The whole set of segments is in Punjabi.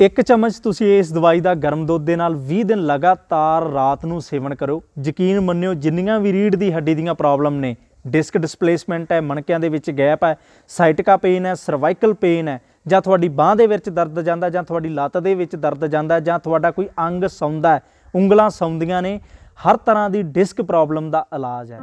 ਇੱਕ ਚਮਚ ਤੁਸੀਂ ਇਸ ਦਵਾਈ ਦਾ ਗਰਮ ਦੁੱਧ ਦੇ ਨਾਲ 20 ਦਿਨ ਲਗਾਤਾਰ ਰਾਤ ਨੂੰ ਸੇਵਨ ਕਰੋ ਯਕੀਨ ਮੰਨਿਓ ਜਿੰਨੀਆਂ ਵੀ ਰੀੜ ਦੀ ਹੱਡੀ ਦੀਆਂ ਪ੍ਰੋਬਲਮ ਨੇ ਡਿਸਕ ਡਿਸਪਲੇਸਮੈਂਟ ਹੈ ਮਣਕਿਆਂ ਦੇ ਵਿੱਚ ਗੈਪ ਹੈ ਸਾਈਟਿਕਾ ਪੇਨ ਹੈ ਸਰਵਾਈਕਲ ਪੇਨ ਹੈ ਜਾਂ ਤੁਹਾਡੀ ਬਾਹ ਦੇ ਵਿੱਚ ਦਰਦ ਜਾਂਦਾ ਜਾਂ ਤੁਹਾਡੀ ਲੱਤ ਦੇ ਵਿੱਚ ਦਰਦ ਜਾਂਦਾ ਜਾਂ ਤੁਹਾਡਾ ਕੋਈ ਅੰਗ ਸੌਂਦਾ ਉਂਗਲਾਂ ਸੌਂਦੀਆਂ ਨੇ ਹਰ ਤਰ੍ਹਾਂ ਦੀ ਡਿਸਕ ਪ੍ਰੋਬਲਮ ਦਾ ਇਲਾਜ ਹੈ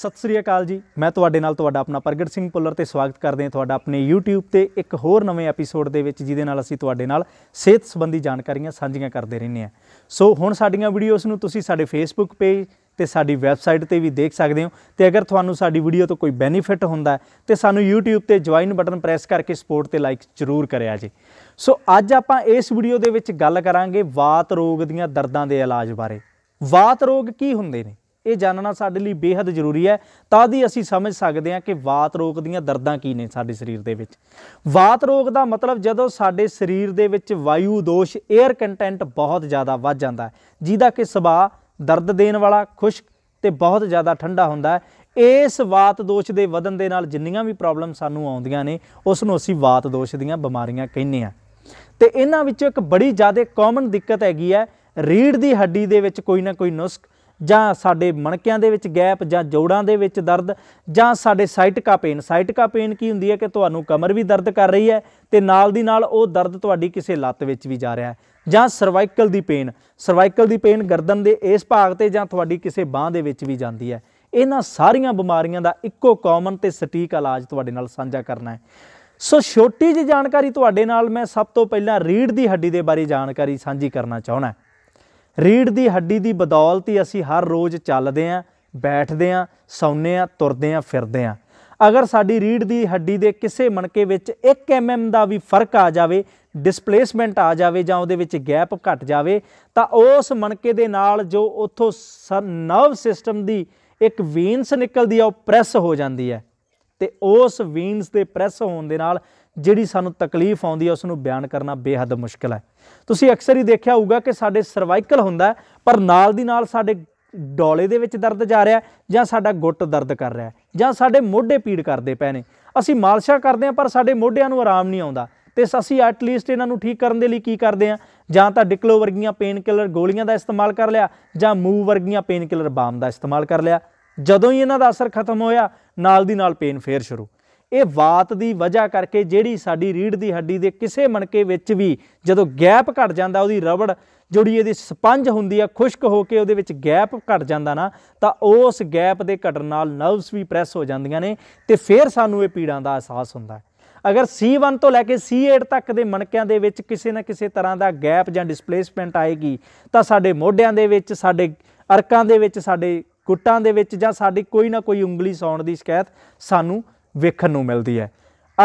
ਸਤਿ ਸ੍ਰੀ ਅਕਾਲ ਜੀ ਮੈਂ ਤੁਹਾਡੇ ਨਾਲ ਤੁਹਾਡਾ ਆਪਣਾ ਪ੍ਰਗਟ ਸਿੰਘ ਪੁੱਲਰ ਤੇ ਸਵਾਗਤ ਕਰਦੇ ਹਾਂ ਤੁਹਾਡਾ ਆਪਣੇ YouTube ਤੇ ਇੱਕ ਹੋਰ ਨਵੇਂ ਐਪੀਸੋਡ ਦੇ ਵਿੱਚ ਜਿਹਦੇ ਨਾਲ ਅਸੀਂ ਤੁਹਾਡੇ ਨਾਲ ਸਿਹਤ ਸੰਬੰਧੀ ਜਾਣਕਾਰੀਆਂ ਸਾਂਝੀਆਂ ਕਰਦੇ ਰਹਿੰਦੇ ਹਾਂ ਸੋ ਹੁਣ ਸਾਡੀਆਂ ਵੀਡੀਓਜ਼ ਨੂੰ ਤੁਸੀਂ ਸਾਡੇ Facebook ਪੇਜ ਤੇ ਸਾਡੀ ਵੈਬਸਾਈਟ ਤੇ ਵੀ ਦੇਖ ਸਕਦੇ ਹੋ ਤੇ ਅਗਰ ਤੁਹਾਨੂੰ ਸਾਡੀ ਵੀਡੀਓ ਤੋਂ ਕੋਈ ਬੈਨੀਫਿਟ ਹੁੰਦਾ ਤੇ ਸਾਨੂੰ YouTube ਤੇ ਜੁਆਇਨ ਬਟਨ ਪ੍ਰੈਸ ਕਰਕੇ ਸਪੋਰਟ ਤੇ ਲਾਈਕ ਜ਼ਰੂਰ ਕਰਿਆ ਜੀ ਸੋ ਅੱਜ ਆਪਾਂ ਇਸ ਵੀਡੀਓ ਦੇ ਵਿੱਚ ਗੱਲ ਕਰਾਂਗੇ ਵਾਤ ਰੋਗ ਦੀਆਂ ਦਰਦਾਂ ਦੇ ਇਲਾਜ ਬਾਰੇ ਵਾਤ ਰੋਗ ਕੀ ਹੁੰਦੇ ਨੇ ਇਹ ਜਾਣਨਾ ਸਾਡੇ ਲਈ ਬੇਹੱਦ ਜ਼ਰੂਰੀ ਹੈ ਤਾਂ ਦੀ ਅਸੀਂ ਸਮਝ ਸਕਦੇ ਹਾਂ ਕਿ ਵਾਤ ਰੋਗ ਦੀਆਂ ਦਰਦਾਂ ਕੀ ਨੇ ਸਾਡੇ ਸਰੀਰ ਦੇ ਵਿੱਚ ਵਾਤ ਰੋਗ ਦਾ ਮਤਲਬ ਜਦੋਂ ਸਾਡੇ ਸਰੀਰ ਦੇ ਵਿੱਚ ਵਾਯੂ ਦੋਸ਼ 에ਅਰ ਕੰਟੈਂਟ ਬਹੁਤ ਜ਼ਿਆਦਾ ਵੱਧ ਜਾਂਦਾ ਹੈ ਜਿਹਦਾ ਕਿ ਸੁਭਾਅ ਦਰਦ ਦੇਣ ਵਾਲਾ ਖੁਸ਼ਕ ਤੇ ਬਹੁਤ ਜ਼ਿਆਦਾ ਠੰਡਾ ਹੁੰਦਾ ਹੈ ਇਸ ਵਾਤ ਦੋਸ਼ ਦੇ ਵਧਣ ਦੇ ਨਾਲ ਜਿੰਨੀਆਂ ਵੀ ਪ੍ਰੋਬਲਮ ਸਾਨੂੰ ਆਉਂਦੀਆਂ ਨੇ ਉਸ ਨੂੰ ਅਸੀਂ ਵਾਤ ਦੋਸ਼ ਦੀਆਂ ਬਿਮਾਰੀਆਂ ਕਹਿੰਦੇ ਆ ਤੇ ਇਹਨਾਂ ਵਿੱਚੋਂ ਇੱਕ ਬੜੀ ਜ਼ਿਆਦਾ ਕਾਮਨ ਦਿੱਕਤ ਹੈਗੀ ਹੈ ਰੀੜ ਦੀ ਹੱਡੀ ਦੇ ਵਿੱਚ ਕੋਈ ਨਾ ਕੋਈ ਨੁਸਖ ਜਾਂ ਸਾਡੇ ਮਣਕਿਆਂ ਦੇ ਵਿੱਚ ਗੈਪ ਜਾਂ ਜੋੜਾਂ ਦੇ ਵਿੱਚ ਦਰਦ ਜਾਂ ਸਾਡੇ ਸਾਈਟਿਕਾ ਪੇਨ ਸਾਈਟਿਕਾ ਪੇਨ ਕੀ ਹੁੰਦੀ ਹੈ ਕਿ ਤੁਹਾਨੂੰ ਕਮਰ ਵੀ ਦਰਦ ਕਰ ਰਹੀ ਹੈ ਤੇ ਨਾਲ ਦੀ ਨਾਲ ਉਹ ਦਰਦ ਤੁਹਾਡੀ ਕਿਸੇ ਲੱਤ ਵਿੱਚ ਵੀ ਜਾ ਰਿਹਾ ਹੈ ਜਾਂ ਸਰਵਾਈਕਲ ਦੀ ਪੇਨ ਸਰਵਾਈਕਲ ਦੀ ਪੇਨ ਗਰਦਨ ਦੇ ਇਸ ਭਾਗ ਤੇ ਜਾਂ ਤੁਹਾਡੀ ਕਿਸੇ ਬਾਹ ਦੇ ਵਿੱਚ ਵੀ ਜਾਂਦੀ ਹੈ ਇਹਨਾਂ ਸਾਰੀਆਂ ਬਿਮਾਰੀਆਂ ਦਾ ਇੱਕੋ ਕਾਮਨ ਤੇ ਸਟੀਕ ਇਲਾਜ ਤੁਹਾਡੇ ਨਾਲ ਸਾਂਝਾ ਕਰਨਾ ਹੈ ਸੋ ਛੋਟੀ ਜਿਹੀ ਜਾਣਕਾਰੀ ਤੁਹਾਡੇ ਨਾਲ ਮੈਂ ਸਭ ਤੋਂ ਪਹਿਲਾਂ ਰੀੜ ਦੀ ਹੱਡੀ ਦੇ ਬਾਰੇ ਜਾਣਕਾਰੀ ਸਾਂਝੀ ਕਰਨਾ ਚਾਹਣਾ ਰੀੜ੍ਹ ਦੀ ਹੱਡੀ ਦੀ ਬਦੌਲਤ ਹੀ ਅਸੀਂ ਹਰ ਰੋਜ਼ ਚੱਲਦੇ ਆਂ ਬੈਠਦੇ ਆਂ ਸੌਂਦੇ ਆਂ ਤੁਰਦੇ ਆਂ ਫਿਰਦੇ ਆਂ ਅਗਰ ਸਾਡੀ ਰੀੜ੍ਹ ਦੀ ਹੱਡੀ ਦੇ ਕਿਸੇ ਮਣਕੇ ਵਿੱਚ 1 mm ਦਾ ਵੀ ਫਰਕ ਆ ਜਾਵੇ ਡਿਸਪਲੇਸਮੈਂਟ ਆ ਜਾਵੇ ਜਾਂ ਉਹਦੇ ਵਿੱਚ ਗੈਪ ਘਟ ਜਾਵੇ ਤਾਂ ਉਸ ਮਣਕੇ ਦੇ ਨਾਲ ਜੋ ਉਥੋਂ ਨਰਵ ਸਿਸਟਮ ਦੀ ਇੱਕ ਵੀਨਸ ਨਿਕਲਦੀ ਆ ਉਹ ਪ੍ਰੈਸ ਹੋ ਜਾਂਦੀ ਹੈ ਤੇ ਉਸ ਵੀਨਸ ਦੇ ਪ੍ਰੈਸ ਹੋਣ ਦੇ ਨਾਲ ਜਿਹੜੀ ਸਾਨੂੰ ਤਕਲੀਫ ਆਉਂਦੀ ਹੈ ਉਸ ਨੂੰ ਬਿਆਨ ਕਰਨਾ ਬੇਹੱਦ ਮੁਸ਼ਕਲ ਹੈ ਤੁਸੀਂ ਅਕਸਰ ਹੀ ਦੇਖਿਆ ਹੋਊਗਾ ਕਿ ਸਾਡੇ ਸਰਵਾਈਕਲ ਹੁੰਦਾ ਪਰ ਨਾਲ ਦੀ ਨਾਲ ਸਾਡੇ ਡੋਲੇ ਦੇ ਵਿੱਚ ਦਰਦ ਜਾ ਰਿਹਾ ਜਾਂ ਸਾਡਾ ਗੁੱਟ ਦਰਦ ਕਰ ਰਿਹਾ ਜਾਂ ਸਾਡੇ ਮੋਢੇ ਪੀੜ ਕਰਦੇ ਪਏ ਨੇ ਅਸੀਂ ਮਾਲਸ਼ਾ ਕਰਦੇ ਹਾਂ ਪਰ ਸਾਡੇ ਮੋਢਿਆਂ ਨੂੰ ਆਰਾਮ ਨਹੀਂ ਆਉਂਦਾ ਤੇ ਅਸੀਂ ਐਟ ਲੀਸਟ ਇਹਨਾਂ ਨੂੰ ਠੀਕ ਕਰਨ ਦੇ ਲਈ ਕੀ ਕਰਦੇ ਆ ਜਾਂ ਤਾਂ ਡਿਕਲੋ ਵਰਗੀਆਂ ਪੇਨ ਕਿਲਰ ਗੋਲੀਆਂ ਦਾ ਇਸਤੇਮਾਲ ਕਰ ਲਿਆ ਜਾਂ ਮੂਵ ਵਰਗੀਆਂ ਪੇਨ ਕਿਲਰ ਬਾਮ ਦਾ ਇਸਤੇਮਾਲ ਕਰ ਲਿਆ ਜਦੋਂ ਹੀ ਇਹਨਾਂ ਦਾ ਅਸਰ ਖਤਮ ਹੋਇਆ ਨਾਲ ਦੀ ਨਾਲ ਪੇਨ ਫੇਰ ਸ਼ੁਰੂ ਇਹ ਬਾਤ ਦੀ ਵਜ੍ਹਾ ਕਰਕੇ ਜਿਹੜੀ ਸਾਡੀ ਰੀੜ ਦੀ ਹੱਡੀ ਦੇ ਕਿਸੇ ਮਣਕੇ ਵਿੱਚ ਵੀ ਜਦੋਂ ਗੈਪ ਘਟ ਜਾਂਦਾ ਉਹਦੀ ਰਬੜ ਜਿਹੜੀ ਇਹਦੀ ਸਪੰਜ ਹੁੰਦੀ ਆ ਖੁਸ਼ਕ ਹੋ ਕੇ ਉਹਦੇ ਵਿੱਚ ਗੈਪ ਘਟ ਜਾਂਦਾ ਨਾ ਤਾਂ ਉਸ ਗੈਪ ਦੇ ਘਟਣ ਨਾਲ ਨਰਵਸ ਵੀ ਪ੍ਰੈਸ ਹੋ ਜਾਂਦੀਆਂ ਨੇ ਤੇ ਫਿਰ ਸਾਨੂੰ ਇਹ ਪੀੜਾਂ ਦਾ ਅਹਿਸਾਸ ਹੁੰਦਾ ਹੈ ਅਗਰ C1 ਤੋਂ ਲੈ ਕੇ C8 ਤੱਕ ਦੇ ਮਣਕਿਆਂ ਦੇ ਵਿੱਚ ਕਿਸੇ ਨਾ ਕਿਸੇ ਤਰ੍ਹਾਂ ਦਾ ਗੈਪ ਜਾਂ ਡਿਸਪਲੇਸਮੈਂਟ ਆਏਗੀ ਤਾਂ ਸਾਡੇ ਮੋਢਿਆਂ ਦੇ ਵਿੱਚ ਸਾਡੇ ਅਰਕਾਂ ਦੇ ਵਿੱਚ ਸਾਡੇ ਗੁੱਟਾਂ ਦੇ ਵਿੱਚ ਜਾਂ ਸਾਡੀ ਕੋਈ ਨਾ ਕੋਈ ਉਂਗਲੀ ਸੌਣ ਦੀ ਸ਼ਿਕਾਇਤ ਸਾਨੂੰ ਵੇਖਣ ਨੂੰ ਮਿਲਦੀ ਹੈ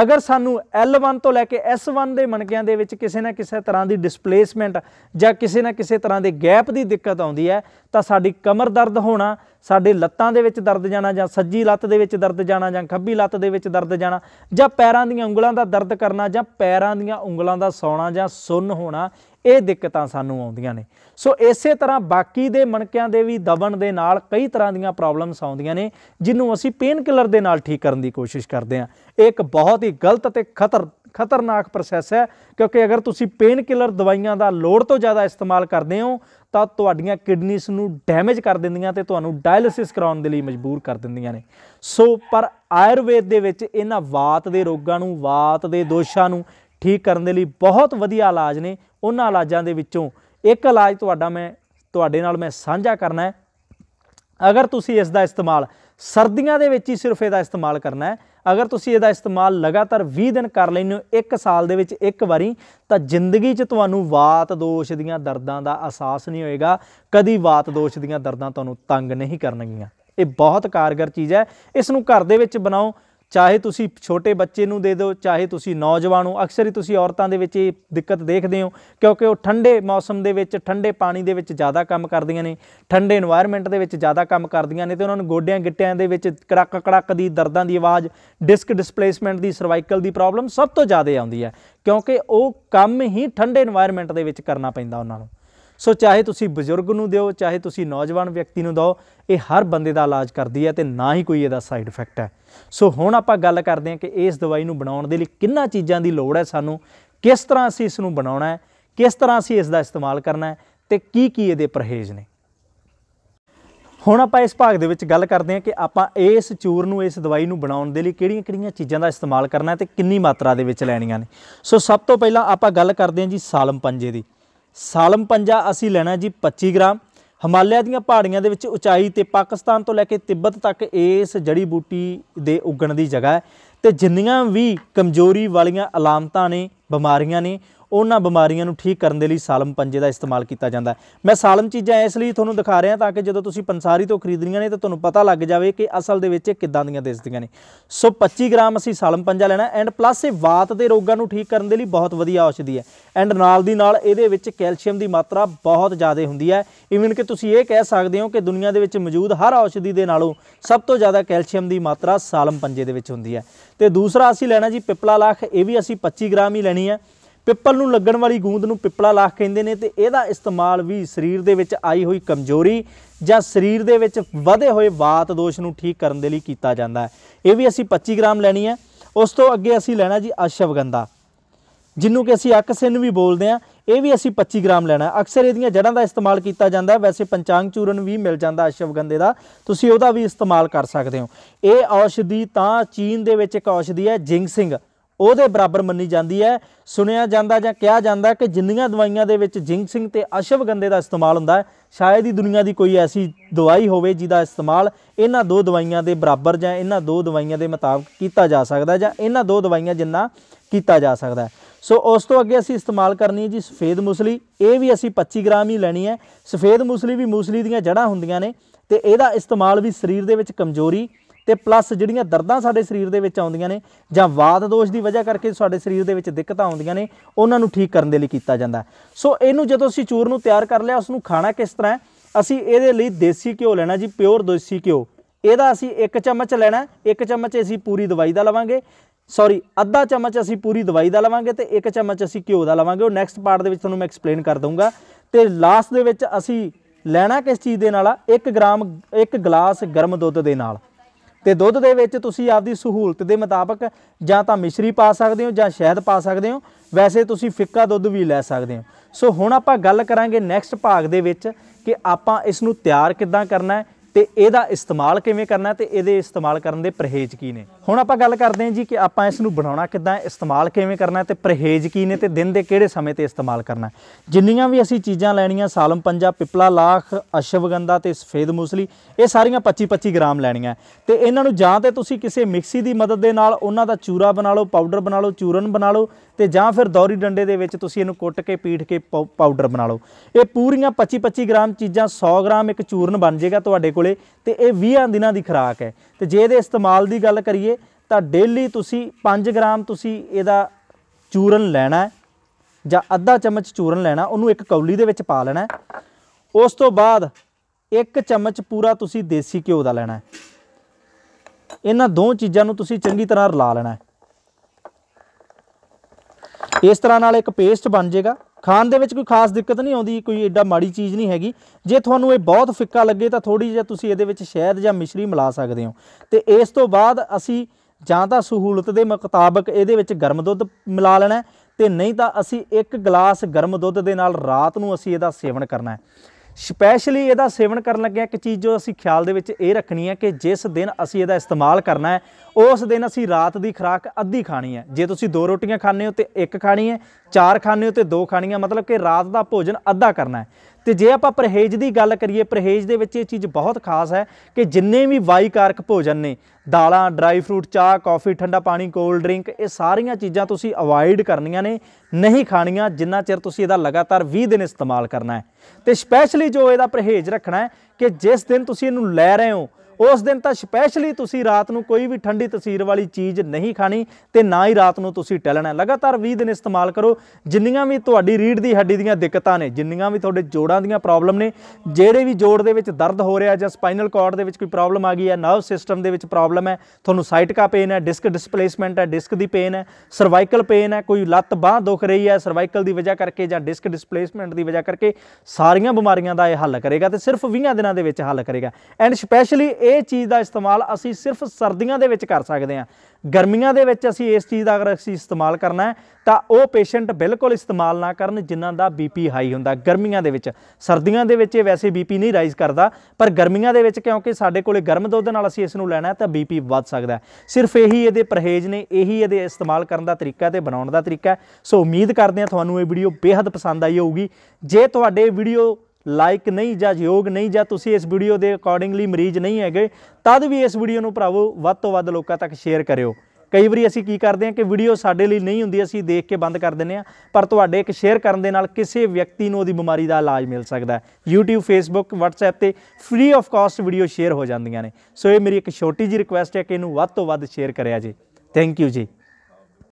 ਅਗਰ ਸਾਨੂੰ L1 ਤੋਂ ਲੈ ਕੇ S1 ਦੇ ਮਣਕਿਆਂ ਦੇ ਵਿੱਚ ਕਿਸੇ ਨਾ ਕਿਸੇ ਤਰ੍ਹਾਂ ਦੀ ਡਿਸਪਲੇਸਮੈਂਟ ਜਾਂ ਕਿਸੇ ਨਾ ਕਿਸੇ ਤਰ੍ਹਾਂ ਦੇ ਗੈਪ ਦੀ ਦਿੱਕਤ ਆਉਂਦੀ ਹੈ ਤਾਂ ਸਾਡੀ ਕਮਰ ਦਰਦ ਹੋਣਾ ਸਾਡੇ ਲੱਤਾਂ ਦੇ ਵਿੱਚ ਦਰਦ ਜਾਣਾ ਜਾਂ ਸੱਜੀ ਲੱਤ ਦੇ ਵਿੱਚ ਦਰਦ ਜਾਣਾ ਜਾਂ ਖੱਬੀ ਲੱਤ ਦੇ ਵਿੱਚ ਦਰਦ ਜਾਣਾ ਜਾਂ ਪੈਰਾਂ ਦੀਆਂ ਉਂਗਲਾਂ ਦਾ ਦਰਦ ਕਰਨਾ ਜਾਂ ਪੈਰਾਂ ਦੀਆਂ ਉਂਗਲਾਂ ਦਾ ਸੌਣਾ ਜਾਂ ਸੁੰਨ ਹੋਣਾ ਇਹ ਦਿੱਕਤਾਂ ਸਾਨੂੰ ਆਉਂਦੀਆਂ ਨੇ ਸੋ ਇਸੇ ਤਰ੍ਹਾਂ ਬਾਕੀ ਦੇ ਮਣਕਿਆਂ ਦੇ ਵੀ ਦਬਣ ਦੇ ਨਾਲ ਕਈ ਤਰ੍ਹਾਂ ਦੀਆਂ ਪ੍ਰੋਬਲਮਸ ਆਉਂਦੀਆਂ ਨੇ ਜਿਹਨੂੰ ਅਸੀਂ ਪੇਨ ਕਿਲਰ ਦੇ ਨਾਲ ਠੀਕ ਕਰਨ ਦੀ ਕੋਸ਼ਿਸ਼ ਕਰਦੇ ਹਾਂ ਇਹ ਇੱਕ ਬਹੁਤ ਹੀ ਗਲਤ ਤੇ ਖਤਰ ਖਤਰਨਾਕ ਪ੍ਰੋਸੈਸ ਹੈ ਕਿਉਂਕਿ ਅਗਰ ਤੁਸੀਂ ਪੇਨ ਕਿਲਰ ਦਵਾਈਆਂ ਦਾ ਲੋੜ ਤੋਂ ਜ਼ਿਆਦਾ ਇਸਤੇਮਾਲ ਕਰਦੇ ਹੋ ਤਾਂ ਤੁਹਾਡੀਆਂ ਕਿਡਨੀਸ ਨੂੰ ਡੈਮੇਜ ਕਰ ਦਿੰਦੀਆਂ ਤੇ ਤੁਹਾਨੂੰ ਡਾਇਲਿਸਿਸ ਕਰਾਉਣ ਦੇ ਲਈ ਮਜਬੂਰ ਕਰ ਦਿੰਦੀਆਂ ਨੇ ਸੋ ਪਰ ਆਯੁਰਵੇਦ ਦੇ ਵਿੱਚ ਇਹਨਾਂ ਵਾਤ ਦੇ ਰੋਗਾਂ ਨੂੰ ਵਾਤ ਦੇ ਦੋਸ਼ਾਂ ਨੂੰ ਠੀਕ ਕਰਨ ਦੇ ਲਈ ਬਹੁਤ ਵਧੀਆ ਇਲਾਜ ਨੇ ਉਹਨਾਂ ਇਲਾਜਾਂ ਦੇ ਵਿੱਚੋਂ ਇੱਕ ਇਲਾਜ ਤੁਹਾਡਾ ਮੈਂ ਤੁਹਾਡੇ ਨਾਲ ਮੈਂ ਸਾਂਝਾ ਕਰਨਾ ਹੈ ਅਗਰ ਤੁਸੀਂ ਇਸ ਦਾ ਇਸਤੇਮਾਲ ਸਰਦੀਆਂ ਦੇ ਵਿੱਚ ਹੀ ਸਿਰਫ ਇਹਦਾ ਇਸਤੇਮਾਲ ਕਰਨਾ ਹੈ ਅਗਰ ਤੁਸੀਂ ਇਹਦਾ ਇਸਤੇਮਾਲ ਲਗਾਤਾਰ 20 ਦਿਨ ਕਰ ਲੈਂਦੇ ਹੋ 1 ਸਾਲ ਦੇ ਵਿੱਚ ਇੱਕ ਵਾਰੀ ਤਾਂ ਜ਼ਿੰਦਗੀ 'ਚ ਤੁਹਾਨੂੰ ਵਾਤ ਦੋਸ਼ ਦੀਆਂ ਦਰਦਾਂ ਦਾ ਅਹਿਸਾਸ ਨਹੀਂ ਹੋਏਗਾ ਕਦੀ ਵਾਤ ਦੋਸ਼ ਦੀਆਂ ਦਰਦਾਂ ਤੁਹਾਨੂੰ ਤੰਗ ਨਹੀਂ ਕਰਨਗੀਆਂ ਇਹ ਬਹੁਤ ਕਾਰਗਰ ਚੀਜ਼ ਹੈ ਇਸ ਨੂੰ ਘਰ ਦੇ ਵਿੱਚ ਬਣਾਓ ਚਾਹੇ ਤੁਸੀਂ ਛੋਟੇ ਬੱਚੇ ਨੂੰ ਦੇ ਦਿਓ ਚਾਹੇ ਤੁਸੀਂ ਨੌਜਵਾਨ ਨੂੰ ਅਕਸਰ ਹੀ ਤੁਸੀਂ ਔਰਤਾਂ ਦੇ ਵਿੱਚ ਇਹ ਦਿੱਕਤ ਦੇਖਦੇ ਹੋ ਕਿਉਂਕਿ ਉਹ ਠੰਡੇ ਮੌਸਮ ਦੇ ਵਿੱਚ ਠੰਡੇ ਪਾਣੀ ਦੇ ਵਿੱਚ ਜ਼ਿਆਦਾ ਕੰਮ ਕਰਦੀਆਂ ਨੇ ਠੰਡੇ এনवायरमेंट ਦੇ ਵਿੱਚ ਜ਼ਿਆਦਾ ਕੰਮ ਕਰਦੀਆਂ ਨੇ ਤੇ ਉਹਨਾਂ ਨੂੰ ਗੋਡਿਆਂ ਗਿੱਟਿਆਂ ਦੇ ਵਿੱਚ ਕੜਕ ਕੜਕ ਦੀ ਦਰਦਾਂ ਦੀ ਆਵਾਜ਼ ਡਿਸਕ ਡਿਸਪਲੇਸਮੈਂਟ ਦੀ ਸਰਵਾਈਕਲ ਦੀ ਪ੍ਰੋਬਲਮ ਸਭ ਤੋਂ ਜ਼ਿਆਦਾ ਆਉਂਦੀ ਹੈ ਕਿਉਂਕਿ ਉਹ ਕੰਮ ਹੀ ਠੰਡੇ এনवायरमेंट ਦੇ ਵਿੱਚ ਕਰਨਾ ਪੈਂਦਾ ਉਹਨਾਂ ਨੂੰ ਸੋ ਚਾਹੇ ਤੁਸੀਂ ਬਜ਼ੁਰਗ ਨੂੰ ਦਿਓ ਚਾਹੇ ਤੁਸੀਂ ਨੌਜਵਾਨ ਵਿਅਕਤੀ ਨੂੰ ਦਿਓ ਇਹ ਹਰ ਬੰਦੇ ਦਾ ਇਲਾਜ ਕਰਦੀ ਹੈ ਤੇ ਨਾ ਹੀ ਕੋਈ ਇਹਦਾ ਸਾਈਡ ਇਫੈਕਟ ਹੈ ਸੋ ਹੁਣ ਆਪਾਂ ਗੱਲ ਕਰਦੇ ਹਾਂ ਕਿ ਇਸ ਦਵਾਈ ਨੂੰ ਬਣਾਉਣ ਦੇ ਲਈ ਕਿੰਨਾ ਚੀਜ਼ਾਂ ਦੀ ਲੋੜ ਹੈ ਸਾਨੂੰ ਕਿਸ ਤਰ੍ਹਾਂ ਅਸੀਂ ਇਸ ਨੂੰ ਬਣਾਉਣਾ ਹੈ ਕਿਸ ਤਰ੍ਹਾਂ ਅਸੀਂ ਇਸ ਦਾ ਇਸਤੇਮਾਲ ਕਰਨਾ ਹੈ ਤੇ ਕੀ ਕੀ ਇਹਦੇ ਪਰਹੇਜ਼ ਨੇ ਹੁਣ ਆਪਾਂ ਇਸ ਭਾਗ ਦੇ ਵਿੱਚ ਗੱਲ ਕਰਦੇ ਹਾਂ ਕਿ ਆਪਾਂ ਇਸ ਚੂਰ ਨੂੰ ਇਸ ਦਵਾਈ ਨੂੰ ਬਣਾਉਣ ਦੇ ਲਈ ਕਿਹੜੀਆਂ-ਕਿਹੜੀਆਂ ਚੀਜ਼ਾਂ ਦਾ ਇਸਤੇਮਾਲ ਕਰਨਾ ਹੈ ਤੇ ਕਿੰਨੀ ਮਾਤਰਾ ਦੇ ਵਿੱਚ ਲੈਣੀਆਂ ਨੇ ਸੋ ਸਭ ਤੋਂ ਪਹਿਲਾਂ ਆਪਾਂ ਗੱਲ ਕਰਦੇ ਹਾਂ ਜੀ ਸਾਲਮ ਪੰਜੇ ਦੀ ਸਾਲਮ ਪੰਜਾ ਅਸੀਂ ਲੈਣਾ ਜੀ 25 ਗ੍ਰਾਮ ਹਿਮਾਲਿਆ ਦੀਆਂ ਪਹਾੜੀਆਂ ਦੇ ਵਿੱਚ ਉਚਾਈ ਤੇ ਪਾਕਿਸਤਾਨ ਤੋਂ ਲੈ ਕੇ ਤਿੱਬਤ ਤੱਕ ਇਸ ਜੜੀ ਬੂਟੀ ਦੇ ਉੱਗਣ ਦੀ ਜਗ੍ਹਾ ਹੈ ਤੇ ਜਿੰਨੀਆਂ ਵੀ ਕਮਜ਼ੋਰੀ ਵਾਲੀਆਂ ਅਲਾਮਤਾਂ ਨੇ ਬਿਮਾਰੀਆਂ ਨੇ ਉਹਨਾਂ ਬਿਮਾਰੀਆਂ ਨੂੰ ਠੀਕ ਕਰਨ ਦੇ ਲਈ ਸਾਲਮ ਪੰਜੇ ਦਾ ਇਸਤੇਮਾਲ ਕੀਤਾ ਜਾਂਦਾ ਮੈਂ ਸਾਲਮ ਚੀਜ਼ਾਂ ਇਸ ਲਈ ਤੁਹਾਨੂੰ ਦਿਖਾ ਰਿਹਾ ਤਾਂ ਕਿ ਜਦੋਂ ਤੁਸੀਂ ਪੰਸਾਰੀ ਤੋਂ ਖਰੀਦਣੀਆਂ ਨੇ ਤਾਂ ਤੁਹਾਨੂੰ ਪਤਾ ਲੱਗ ਜਾਵੇ ਕਿ ਅਸਲ ਦੇ ਵਿੱਚ ਇਹ ਕਿੱਦਾਂ ਦੀਆਂ ਦਿਸਦੀਆਂ ਨੇ ਸੋ 25 ਗ੍ਰਾਮ ਅਸੀਂ ਸਾਲਮ ਪੰਜਾ ਲੈਣਾ ਐਂਡ ਪਲੱਸ ਇਹ ਵਾਤ ਦੇ ਰੋਗਾਂ ਨੂੰ ਠੀਕ ਕਰਨ ਦੇ ਲਈ ਬਹੁਤ ਵਧੀਆ ਔਸ਼ਧੀ ਹੈ ਐਂਡ ਨਾਲ ਦੀ ਨਾਲ ਇਹਦੇ ਵਿੱਚ ਕੈਲਸ਼ੀਅਮ ਦੀ ਮਾਤਰਾ ਬਹੁਤ ਜ਼ਿਆਦਾ ਹੁੰਦੀ ਹੈ ਇਵਨ ਕਿ ਤੁਸੀਂ ਇਹ ਕਹਿ ਸਕਦੇ ਹੋ ਕਿ ਦੁਨੀਆ ਦੇ ਵਿੱਚ ਮੌਜੂਦ ਹਰ ਔਸ਼ਧੀ ਦੇ ਨਾਲੋਂ ਸਭ ਤੋਂ ਜ਼ਿਆਦਾ ਕੈਲਸ਼ੀਅਮ ਦੀ ਮਾਤਰਾ ਸਾਲਮ ਪੰਜੇ ਦੇ ਵਿੱਚ ਹੁੰਦੀ ਹੈ ਤੇ ਦੂਸਰਾ ਅਸੀਂ ਲੈਣਾ ਜੀ ਪਿਪਲਾ ਲੱਖ ਇਹ ਵੀ ਅਸੀਂ 25 ਗ੍ਰਾਮ ਹੀ ਲੈਣੀ ਹੈ ਪਿੱਪਲ ਨੂੰ ਲੱਗਣ ਵਾਲੀ ਗੂੰਦ ਨੂੰ ਪਿੱਪਲਾ ਲਾਖ ਕਹਿੰਦੇ ਨੇ ਤੇ ਇਹਦਾ ਇਸਤੇਮਾਲ ਵੀ ਸਰੀਰ ਦੇ ਵਿੱਚ ਆਈ ਹੋਈ ਕਮਜ਼ੋਰੀ ਜਾਂ ਸਰੀਰ ਦੇ ਵਿੱਚ ਵਧੇ ਹੋਏ ਬਾਤ ਦੋਸ਼ ਨੂੰ ਠੀਕ ਕਰਨ ਦੇ ਲਈ ਕੀਤਾ ਜਾਂਦਾ ਹੈ ਇਹ ਵੀ ਅਸੀਂ 25 ਗ੍ਰਾਮ ਲੈਣੀ ਹੈ ਉਸ ਤੋਂ ਅੱਗੇ ਅਸੀਂ ਲੈਣਾ ਜੀ ਅਸ਼ਵਗੰਧਾ ਜਿੰਨੂੰ ਕਿ ਅਸੀਂ ਅਕਸਿਨ ਵੀ ਬੋਲਦੇ ਆ ਇਹ ਵੀ ਅਸੀਂ 25 ਗ੍ਰਾਮ ਲੈਣਾ ਅਕਸਰ ਇਹਦੀਆਂ ਜੜਾਂ ਦਾ ਇਸਤੇਮਾਲ ਕੀਤਾ ਜਾਂਦਾ ਹੈ ਵੈਸੇ ਪੰਚਾਂਗ ਚੂਰਨ ਵੀ ਮਿਲ ਜਾਂਦਾ ਅਸ਼ਵਗੰਧੇ ਦਾ ਤੁਸੀਂ ਉਹਦਾ ਵੀ ਇਸਤੇਮਾਲ ਕਰ ਸਕਦੇ ਹੋ ਇਹ ਔਸ਼ਧੀ ਤਾਂ ਚੀਨ ਦੇ ਵਿੱਚ ਇੱਕ ਔਸ਼ਧੀ ਹੈ ਜਿੰਗ ਸਿੰਘ ਉਹਦੇ ਬਰਾਬਰ ਮੰਨੀ ਜਾਂਦੀ ਹੈ ਸੁਣਿਆ ਜਾਂਦਾ ਜਾਂ ਕਿਹਾ ਜਾਂਦਾ ਕਿ ਜਿੰਨੀਆਂ ਦਵਾਈਆਂ ਦੇ ਵਿੱਚ ਜਿੰਗ ਸਿੰਘ ਤੇ ਅਸ਼ਵਗੰਧੇ ਦਾ ਇਸਤੇਮਾਲ ਹੁੰਦਾ ਹੈ ਸ਼ਾਇਦ ਹੀ ਦੁਨੀਆ ਦੀ ਕੋਈ ਐਸੀ ਦਵਾਈ ਹੋਵੇ ਜਿਹਦਾ ਇਸਤੇਮਾਲ ਇਹਨਾਂ ਦੋ ਦਵਾਈਆਂ ਦੇ ਬਰਾਬਰ ਜਾਂ ਇਹਨਾਂ ਦੋ ਦਵਾਈਆਂ ਦੇ ਮੁਤਾਬਕ ਕੀਤਾ ਜਾ ਸਕਦਾ ਜਾਂ ਇਹਨਾਂ ਦੋ ਦਵਾਈਆਂ ਜਿੰਨਾ ਕੀਤਾ ਜਾ ਸਕਦਾ ਸੋ ਉਸ ਤੋਂ ਅੱਗੇ ਅਸੀਂ ਇਸਤੇਮਾਲ ਕਰਨੀ ਹੈ ਜੀ ਸਫੇਦ ਮੁਸਲੀ ਇਹ ਵੀ ਅਸੀਂ 25 ਗ੍ਰਾਮ ਹੀ ਲੈਣੀ ਹੈ ਸਫੇਦ ਮੁਸਲੀ ਵੀ ਮੁਸਲੀ ਦੀਆਂ ਜੜਾਂ ਹੁੰਦੀਆਂ ਨੇ ਤੇ ਇਹਦਾ ਇਸਤੇਮਾਲ ਵੀ ਸਰੀਰ ਦੇ ਵਿੱਚ ਕਮਜ਼ੋਰੀ ਤੇ ਪਲੱਸ ਜਿਹੜੀਆਂ ਦਰਦਾਂ ਸਾਡੇ ਸਰੀਰ ਦੇ ਵਿੱਚ ਆਉਂਦੀਆਂ ਨੇ ਜਾਂ ਵਾਤ ਦੋਸ਼ ਦੀ ਵਜ੍ਹਾ ਕਰਕੇ ਸਾਡੇ ਸਰੀਰ ਦੇ ਵਿੱਚ ਦਿੱਕਤਾਂ ਆਉਂਦੀਆਂ ਨੇ ਉਹਨਾਂ ਨੂੰ ਠੀਕ ਕਰਨ ਦੇ ਲਈ ਕੀਤਾ ਜਾਂਦਾ ਸੋ ਇਹਨੂੰ ਜਦੋਂ ਅਸੀਂ ਚੂਰ ਨੂੰ ਤਿਆਰ ਕਰ ਲਿਆ ਉਸ ਨੂੰ ਖਾਣਾ ਕਿਸ ਤਰ੍ਹਾਂ ਅਸੀਂ ਇਹਦੇ ਲਈ ਦੇਸੀ ਘਿਓ ਲੈਣਾ ਜੀ ਪਿਓਰ ਦੇਸੀ ਘਿਓ ਇਹਦਾ ਅਸੀਂ 1 ਚਮਚ ਲੈਣਾ 1 ਚਮਚ ਅਸੀਂ ਪੂਰੀ ਦਵਾਈ ਦਾ ਲਵਾਂਗੇ ਸੌਰੀ ਅੱਧਾ ਚਮਚ ਅਸੀਂ ਪੂਰੀ ਦਵਾਈ ਦਾ ਲਵਾਂਗੇ ਤੇ 1 ਚਮਚ ਅਸੀਂ ਘਿਓ ਦਾ ਲਵਾਂਗੇ ਉਹ ਨੈਕਸਟ ਪਾਰਟ ਦੇ ਵਿੱਚ ਤੁਹਾਨੂੰ ਮੈਂ ਐਕਸਪਲੇਨ ਕਰ ਦਊਂਗਾ ਤੇ ਲਾਸਟ ਦੇ ਵਿੱਚ ਅਸੀਂ ਲੈਣਾ ਕਿਸ ਚੀਜ਼ ਦੇ ਨਾਲ ਆ 1 ਗ੍ਰਾਮ 1 ਗਲਾਸ ਗਰਮ ਦੁੱਧ ਦੇ ਨਾਲ ਤੇ ਦੁੱਧ ਦੇ ਵਿੱਚ ਤੁਸੀਂ ਆਪਦੀ ਸਹੂਲਤ ਦੇ ਮੁਤਾਬਕ ਜਾਂ ਤਾਂ ਮਿਸ਼ਰੀ ਪਾ ਸਕਦੇ ਹੋ ਜਾਂ ਸ਼ਹਿਦ ਪਾ ਸਕਦੇ ਹੋ ਵੈਸੇ ਤੁਸੀਂ ਫਿੱਕਾ ਦੁੱਧ ਵੀ ਲੈ ਸਕਦੇ ਹੋ ਸੋ ਹੁਣ ਆਪਾਂ ਗੱਲ ਕਰਾਂਗੇ ਨੈਕਸਟ ਭਾਗ ਦੇ ਵਿੱਚ ਕਿ ਆਪਾਂ ਇਸ ਨੂੰ ਤਿਆਰ ਕਿੱਦਾਂ ਕਰਨਾ ਹੈ ਤੇ ਇਹਦਾ ਇਸਤੇਮਾਲ ਕਿਵੇਂ ਕਰਨਾ ਤੇ ਇਹਦੇ ਇਸਤੇਮਾਲ ਕਰਨ ਦੇ ਪਰਹੇਜ਼ ਕੀ ਨੇ ਹੁਣ ਆਪਾਂ ਗੱਲ ਕਰਦੇ ਹਾਂ ਜੀ ਕਿ ਆਪਾਂ ਇਸ ਨੂੰ ਬਣਾਉਣਾ ਕਿੱਦਾਂ ਇਸਤੇਮਾਲ ਕਿਵੇਂ ਕਰਨਾ ਤੇ ਪਰਹੇਜ਼ ਕੀ ਨੇ ਤੇ ਦਿਨ ਦੇ ਕਿਹੜੇ ਸਮੇਂ ਤੇ ਇਸਤੇਮਾਲ ਕਰਨਾ ਜਿੰਨੀਆਂ ਵੀ ਅਸੀਂ ਚੀਜ਼ਾਂ ਲੈਣੀਆਂ ਸਾਲਮ ਪੰਜਾ ਪਿਪਲਾ ਲਾਖ ਅਸ਼ਵਗੰਧਾ ਤੇ ਸਫੇਦ ਮੂਸਲੀ ਇਹ ਸਾਰੀਆਂ 25 25 ਗ੍ਰਾਮ ਲੈਣੀਆਂ ਤੇ ਇਹਨਾਂ ਨੂੰ ਜਾਂ ਤੇ ਤੁਸੀਂ ਕਿਸੇ ਮਿਕਸੀ ਦੀ ਮਦਦ ਦੇ ਨਾਲ ਉਹਨਾਂ ਦਾ ਚੂਰਾ ਬਣਾ ਲਓ ਪਾਊਡਰ ਬਣਾ ਲਓ ਚੂਰਨ ਬਣਾ ਲਓ ਤੇ ਜਾਂ ਫਿਰ ਦੌਰੀ ਡੰਡੇ ਦੇ ਵਿੱਚ ਤੁਸੀਂ ਇਹਨੂੰ ਕੁੱਟ ਕੇ ਪੀਠ ਕੇ ਪਾਊਡਰ ਬਣਾ ਲਓ ਇਹ ਪੂਰੀਆਂ 25 25 ਗ੍ਰਾਮ ਚੀਜ਼ਾਂ 100 ਗ੍ਰਾਮ ਇੱਕ ਚੂਰਨ ਬਣ ਜਾਏਗਾ ਤੁਹਾਡੇ ਕੋਲੇ ਤੇ ਇਹ 20 ਦਿਨਾਂ ਦੀ ਖੁਰਾਕ ਹੈ ਤੇ ਜੇ ਇਹਦੇ ਇਸਤੇਮਾਲ ਦੀ ਗੱਲ ਕਰੀਏ ਤਾਂ ਡੇਲੀ ਤੁਸੀਂ 5 ਗ੍ਰਾਮ ਤੁਸੀਂ ਇਹਦਾ ਚੂਰਨ ਲੈਣਾ ਹੈ ਜਾਂ ਅੱਧਾ ਚਮਚ ਚੂਰਨ ਲੈਣਾ ਉਹਨੂੰ ਇੱਕ ਕੌਲੀ ਦੇ ਵਿੱਚ ਪਾ ਲੈਣਾ ਉਸ ਤੋਂ ਬਾਅਦ ਇੱਕ ਚਮਚ ਪੂਰਾ ਤੁਸੀਂ ਦੇਸੀ ਘਿਓ ਦਾ ਲੈਣਾ ਇਹਨਾਂ ਦੋ ਚੀਜ਼ਾਂ ਨੂੰ ਤੁਸੀਂ ਚੰਗੀ ਤਰ੍ਹਾਂ ਰਲਾ ਲੈਣਾ ਇਸ ਤਰ੍ਹਾਂ ਨਾਲ ਇੱਕ ਪੇਸਟ ਬਣ ਜਾਏਗਾ ਖਾਣ ਦੇ ਵਿੱਚ ਕੋਈ ਖਾਸ ਦਿੱਕਤ ਨਹੀਂ ਆਉਂਦੀ ਕੋਈ ਐਡਾ ਮਾੜੀ ਚੀਜ਼ ਨਹੀਂ ਹੈਗੀ ਜੇ ਤੁਹਾਨੂੰ ਇਹ ਬਹੁਤ ਫਿੱਕਾ ਲੱਗੇ ਤਾਂ ਥੋੜੀ ਜਿਹਾ ਤੁਸੀਂ ਇਹਦੇ ਵਿੱਚ ਸ਼ਹਿਦ ਜਾਂ ਮਿਸ਼ਰੀ ਮਿਲਾ ਸਕਦੇ ਹੋ ਤੇ ਇਸ ਤੋਂ ਬਾਅਦ ਅਸੀਂ ਜਾਂ ਤਾਂ ਸਹੂਲਤ ਦੇ ਮੁਤਾਬਕ ਇਹਦੇ ਵਿੱਚ ਗਰਮ ਦੁੱਧ ਮਿਲਾ ਲੈਣਾ ਤੇ ਨਹੀਂ ਤਾਂ ਅਸੀਂ ਇੱਕ ਗਲਾਸ ਗਰਮ ਦੁੱਧ ਦੇ ਨਾਲ ਰਾਤ ਨੂੰ ਅਸੀਂ ਇਹਦਾ ਸੇਵਨ ਕਰਨਾ ਹੈ ਸਪੈਸ਼ਲੀ ਇਹਦਾ ਸੇਵਨ ਕਰਨ ਲੱਗਿਆ ਇੱਕ ਚੀਜ਼ ਜੋ ਅਸੀਂ ਖਿਆਲ ਦੇ ਵਿੱਚ ਇਹ ਰੱਖਣੀ ਹੈ ਕਿ ਜਿਸ ਦਿਨ ਅਸੀਂ ਇਹਦਾ ਇਸਤੇਮਾਲ ਕਰਨਾ ਹੈ ਉਸ ਦਿਨ ਅਸੀਂ ਰਾਤ ਦੀ ਖਰਾਕ ਅੱਧੀ ਖਾਣੀ ਹੈ ਜੇ ਤੁਸੀਂ ਦੋ ਰੋਟੀਆਂ ਖਾਣੇ ਹੋ ਤੇ ਇੱਕ ਖਾਣੀ ਹੈ ਚਾਰ ਖਾਣੇ ਹੋ ਤੇ ਦੋ ਖਾਣੀਆਂ ਮਤਲਬ ਕਿ ਰਾਤ ਦਾ ਭੋਜਨ ਅੱਧਾ ਕਰਨਾ ਹੈ ਤੇ ਜੇ ਆਪਾਂ ਪਰਹੇਜ਼ ਦੀ ਗੱਲ ਕਰੀਏ ਪਰਹੇਜ਼ ਦੇ ਵਿੱਚ ਇਹ ਚੀਜ਼ ਬਹੁਤ ਖਾਸ ਹੈ ਕਿ ਜਿੰਨੇ ਵੀ ਵਾਈਕਾਰਕ ਭੋਜਨ ਨੇ ਦਾਲਾਂ ਡਰਾਈ ਫਰੂਟ ਚਾਹ ਕਾਫੀ ਠੰਡਾ ਪਾਣੀ ਕੋਲਡ ਡਰਿੰਕ ਇਹ ਸਾਰੀਆਂ ਚੀਜ਼ਾਂ ਤੁਸੀਂ ਅਵਾਇਡ ਕਰਨੀਆਂ ਨੇ ਨਹੀਂ ਖਾਣੀਆਂ ਜਿੰਨਾ ਚਿਰ ਤੁਸੀਂ ਇਹਦਾ ਲਗਾਤਾਰ 20 ਦਿਨ ਇਸਤੇਮਾਲ ਕਰਨਾ ਹੈ ਤੇ ਸਪੈਸ਼ਲੀ ਜੋ ਇਹਦਾ ਪਰਹੇਜ਼ ਰੱਖਣਾ ਹੈ ਕਿ ਜਿਸ ਦਿਨ ਤੁਸੀਂ ਇਹਨੂੰ ਲੈ ਰਹੇ ਹੋ ਉਸ ਦਿਨ ਤਾਂ ਸਪੈਸ਼ਲੀ ਤੁਸੀਂ ਰਾਤ ਨੂੰ ਕੋਈ ਵੀ ਠੰਡੀ ਤਸੀਰ ਵਾਲੀ ਚੀਜ਼ ਨਹੀਂ ਖਾਣੀ ਤੇ ਨਾ ਹੀ ਰਾਤ ਨੂੰ ਤੁਸੀਂ ਟਹਿਲਣਾ ਲਗਾਤਾਰ 20 ਦਿਨ ਇਸਤੇਮਾਲ ਕਰੋ ਜਿੰਨੀਆਂ ਵੀ ਤੁਹਾਡੀ ਰੀੜ ਦੀ ਹੱਡੀ ਦੀਆਂ ਦਿੱਕਤਾਂ ਨੇ ਜਿੰਨੀਆਂ ਵੀ ਤੁਹਾਡੇ ਜੋੜਾਂ ਦੀਆਂ ਪ੍ਰੋਬਲਮ ਨੇ ਜਿਹੜੇ ਵੀ ਜੋੜ ਦੇ ਵਿੱਚ ਦਰਦ ਹੋ ਰਿਹਾ ਜਾਂ ਸਪਾਈਨਲ ਕਾਰਡ ਦੇ ਵਿੱਚ ਕੋਈ ਪ੍ਰੋਬਲਮ ਆ ਗਈ ਹੈ ਨਰਵ ਸਿਸਟਮ ਦੇ ਵਿੱਚ ਪ੍ਰੋਬਲਮ ਹੈ ਤੁਹਾਨੂੰ ਸਾਈਟਿਕਾ ਪੇਨ ਹੈ ਡਿਸਕ ਡਿਸਪਲੇਸਮੈਂਟ ਹੈ ਡਿਸਕ ਦੀ ਪੇਨ ਹੈ ਸਰਵਾਈਕਲ ਪੇਨ ਹੈ ਕੋਈ ਲੱਤ ਬਾਹ ਦੁਖ ਰਹੀ ਹੈ ਸਰਵਾਈਕਲ ਦੀ ਵਜ੍ਹਾ ਕਰਕੇ ਜਾਂ ਡਿਸਕ ਡਿਸਪਲੇਸਮੈਂਟ ਦੀ ਵਜ੍ਹਾ ਕਰਕੇ ਸਾਰੀਆਂ ਬਿਮਾਰੀਆਂ ਦਾ ਇਹ ਹੱਲ ਕਰੇਗਾ ਤੇ ਸਿਰਫ 20 ਦਿਨਾਂ ਦੇ ਵਿੱਚ ਹੱਲ ਕਰੇਗਾ ਐਂਡ ਸਪੈਸ਼ਲੀ ਇਹ ਚੀਜ਼ ਦਾ ਇਸਤੇਮਾਲ ਅਸੀਂ ਸਿਰਫ ਸਰਦੀਆਂ ਦੇ ਵਿੱਚ ਕਰ ਸਕਦੇ ਹਾਂ ਗਰਮੀਆਂ ਦੇ ਵਿੱਚ ਅਸੀਂ ਇਸ ਚੀਜ਼ ਦਾ ਅਗਰ ਅਸੀਂ ਇਸਤੇਮਾਲ ਕਰਨਾ ਤਾਂ ਉਹ ਪੇਸ਼ੈਂਟ ਬਿਲਕੁਲ ਇਸਤੇਮਾਲ ਨਾ ਕਰਨ ਜਿਨ੍ਹਾਂ ਦਾ ਬੀਪੀ ਹਾਈ ਹੁੰਦਾ ਗਰਮੀਆਂ ਦੇ ਵਿੱਚ ਸਰਦੀਆਂ ਦੇ ਵਿੱਚ ਇਹ ਵੈਸੇ ਬੀਪੀ ਨਹੀਂ ਰਾਈਜ਼ ਕਰਦਾ ਪਰ ਗਰਮੀਆਂ ਦੇ ਵਿੱਚ ਕਿਉਂਕਿ ਸਾਡੇ ਕੋਲੇ ਗਰਮ ਦੁੱਧ ਨਾਲ ਅਸੀਂ ਇਸ ਨੂੰ ਲੈਣਾ ਤਾਂ ਬੀਪੀ ਵੱਧ ਸਕਦਾ ਸਿਰਫ ਇਹੀ ਇਹਦੇ ਪਰਹੇਜ਼ ਨੇ ਇਹੀ ਇਹਦੇ ਇਸਤੇਮਾਲ ਕਰਨ ਦਾ ਤਰੀਕਾ ਤੇ ਬਣਾਉਣ ਦਾ ਤਰੀਕਾ ਸੋ ਉਮੀਦ ਕਰਦੇ ਹਾਂ ਤੁਹਾਨੂੰ ਇਹ ਵੀਡੀਓ ਬੇਹੱਦ ਪਸੰਦ ਆਈ ਹੋਊਗੀ ਜੇ ਤੁਹਾਡੇ ਵੀਡੀਓ ਲਾਇਕ ਨਹੀਂ ਜਾਂ ਯੋਗ ਨਹੀਂ ਜਾਂ ਤੁਸੀਂ ਇਸ ਵੀਡੀਓ ਦੇ ਅਕੋਰਡਿੰਗਲੀ ਮਰੀਜ਼ ਨਹੀਂ ਹੈਗੇ ਤਦ ਵੀ ਇਸ ਵੀਡੀਓ ਨੂੰ ਭਰਾਵੋ ਵੱਧ ਤੋਂ ਵੱਧ ਲੋਕਾਂ ਤੱਕ ਸ਼ੇਅਰ ਕਰਿਓ ਕਈ ਵਾਰੀ ਅਸੀਂ ਕੀ ਕਰਦੇ ਹਾਂ ਕਿ ਵੀਡੀਓ ਸਾਡੇ ਲਈ ਨਹੀਂ ਹੁੰਦੀ ਅਸੀਂ ਦੇਖ ਕੇ ਬੰਦ ਕਰ ਦਿੰਦੇ ਹਾਂ ਪਰ ਤੁਹਾਡੇ ਇੱਕ ਸ਼ੇਅਰ ਕਰਨ ਦੇ ਨਾਲ ਕਿਸੇ ਵਿਅਕਤੀ ਨੂੰ ਉਹਦੀ ਬਿਮਾਰੀ ਦਾ ਇਲਾਜ ਮਿਲ ਸਕਦਾ ਹੈ YouTube Facebook WhatsApp ਤੇ free of cost video share ਹੋ ਜਾਂਦੀਆਂ ਨੇ ਸੋ ਇਹ ਮੇਰੀ ਇੱਕ ਛੋਟੀ ਜੀ ਰਿਕੁਐਸਟ ਹੈ ਕਿ ਇਹਨੂੰ ਵੱਧ ਤੋਂ ਵੱਧ ਸ਼ੇਅਰ ਕਰਿਆ ਜੀ ਥੈਂਕ ਯੂ ਜੀ